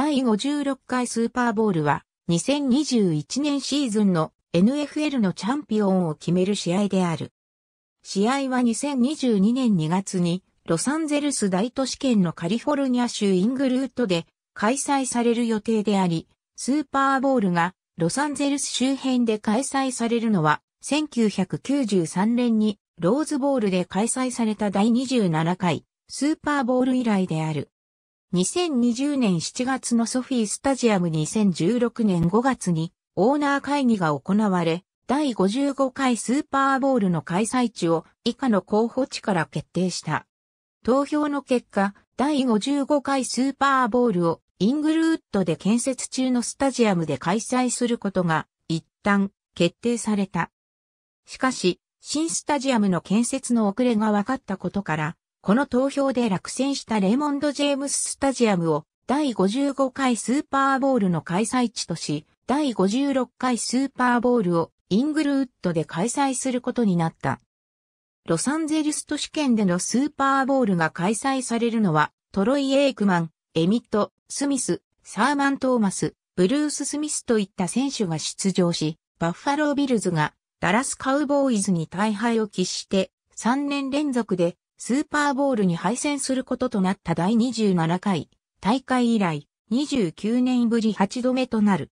第56回スーパーボールは、2021年シーズンの NFL のチャンピオンを決める試合である。試合は2022年2月に、ロサンゼルス大都市圏のカリフォルニア州イングルートで開催される予定であり、スーパーボールがロサンゼルス周辺で開催されるのは、1993年にローズボールで開催された第27回スーパーボール以来である。2020年7月のソフィースタジアム2016年5月にオーナー会議が行われ、第55回スーパーボールの開催地を以下の候補地から決定した。投票の結果、第55回スーパーボールをイングルウッドで建設中のスタジアムで開催することが一旦決定された。しかし、新スタジアムの建設の遅れが分かったことから、この投票で落選したレイモンド・ジェームス・スタジアムを第55回スーパーボールの開催地とし、第56回スーパーボールをイングルウッドで開催することになった。ロサンゼルス都市圏でのスーパーボールが開催されるのは、トロイ・エイクマン、エミット、スミス、サーマン・トーマス、ブルース・スミスといった選手が出場し、バッファロー・ビルズがダラス・カウボーイズに大敗を喫して、3年連続でスーパーボールに敗戦することとなった第27回大会以来29年ぶり8度目となる。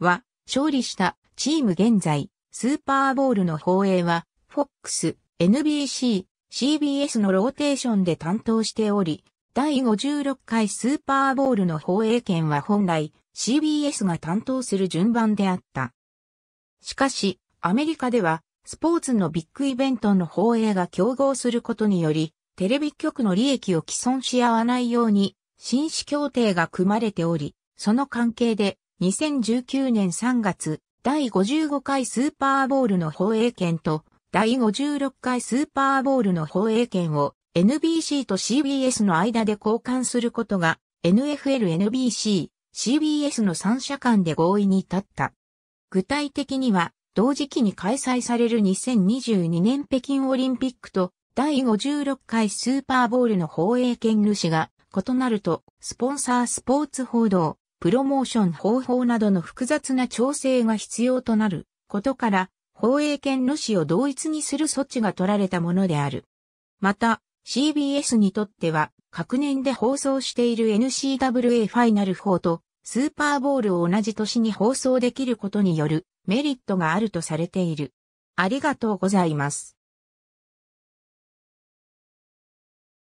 は、勝利したチーム現在、スーパーボールの放映は、FOX、NBC、CBS のローテーションで担当しており、第56回スーパーボールの放映権は本来 CBS が担当する順番であった。しかし、アメリカではスポーツのビッグイベントの放映が競合することにより、テレビ局の利益を既存し合わないように、紳士協定が組まれており、その関係で、2019年3月、第55回スーパーボールの放映権と、第56回スーパーボールの放映権を NBC と CBS の間で交換することが NFL、NBC、CBS の3社間で合意に至った。具体的には同時期に開催される2022年北京オリンピックと第56回スーパーボールの放映権主が異なると、スポンサースポーツ報道、プロモーション方法などの複雑な調整が必要となることから、放映権主を同一にする措置が取られたものである。また、CBS にとっては、各年で放送している NCWA ファイナル4とスーパーボールを同じ年に放送できることによるメリットがあるとされている。ありがとうございます。